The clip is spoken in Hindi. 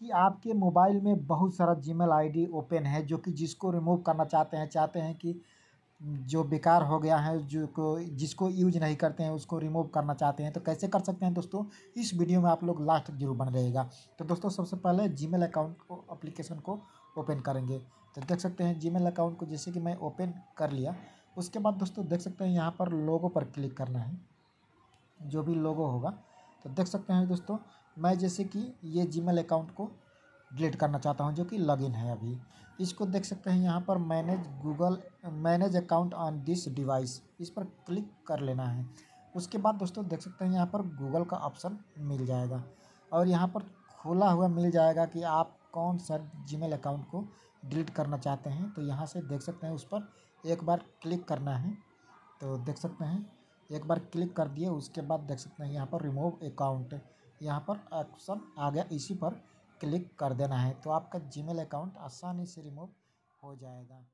कि आपके मोबाइल में बहुत सारा जी मेल ओपन है जो कि जिसको रिमूव करना चाहते हैं चाहते हैं कि जो बेकार हो गया है जो को जिसको यूज नहीं करते हैं उसको रिमूव करना चाहते हैं तो कैसे कर सकते हैं दोस्तों इस वीडियो में आप लोग लास्ट जरूर बन रहेगा तो दोस्तों सबसे पहले जी अकाउंट को अप्लीकेशन को ओपन करेंगे तो देख सकते हैं जी अकाउंट को जैसे कि मैं ओपन कर लिया उसके बाद दोस्तों देख सकते हैं यहाँ पर लोगो पर क्लिक करना है जो भी लोगो होगा तो देख सकते हैं दोस्तों मैं जैसे कि ये जीमेल अकाउंट को डिलीट करना चाहता हूँ जो कि लॉगिन है अभी इसको देख सकते हैं यहाँ पर manage Google manage account on this device इस पर क्लिक कर लेना है उसके बाद दोस्तों देख सकते हैं यहाँ पर गूगल का ऑप्शन मिल जाएगा और यहाँ पर खुला हुआ मिल जाएगा कि आप कौन सा जी अकाउंट को डिलीट करना चाहते हैं तो यहाँ से देख सकते हैं उस पर एक बार क्लिक करना है तो देख सकते हैं एक बार क्लिक कर दिए उसके बाद देख सकते हैं यहाँ पर रिमूव अकाउंट यहाँ पर ऑप्शन आ गया इसी पर क्लिक कर देना है तो आपका जीमेल अकाउंट आसानी से रिमूव हो जाएगा